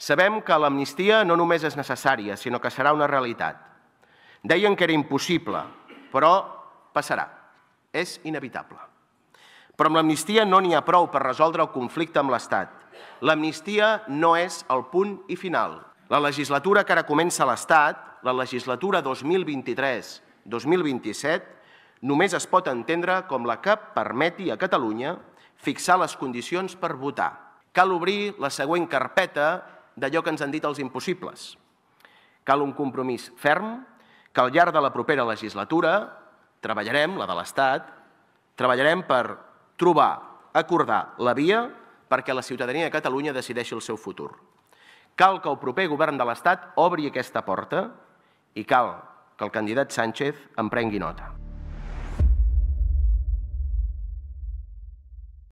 Sabem que l'amnistia no només és necessària, sinó que serà una realitat. Deien que era impossible, però passarà. És inevitable. Però amb l'amnistia no n'hi ha prou per resoldre el conflicte amb l'Estat. L'amnistia no és el punt i final. La legislatura que ara comença l'Estat, la legislatura 2023-2027, només es pot entendre com la que permeti a Catalunya fixar les condicions per votar. Cal obrir la següent carpeta d'allò que ens han dit els impossibles. Cal un compromís ferm que al llarg de la propera legislatura treballarem, la de l'Estat, treballarem per trobar, acordar la via perquè la ciutadania de Catalunya decideixi el seu futur. Cal que el proper govern de l'Estat obri aquesta porta i cal que el candidat Sánchez en prengui nota.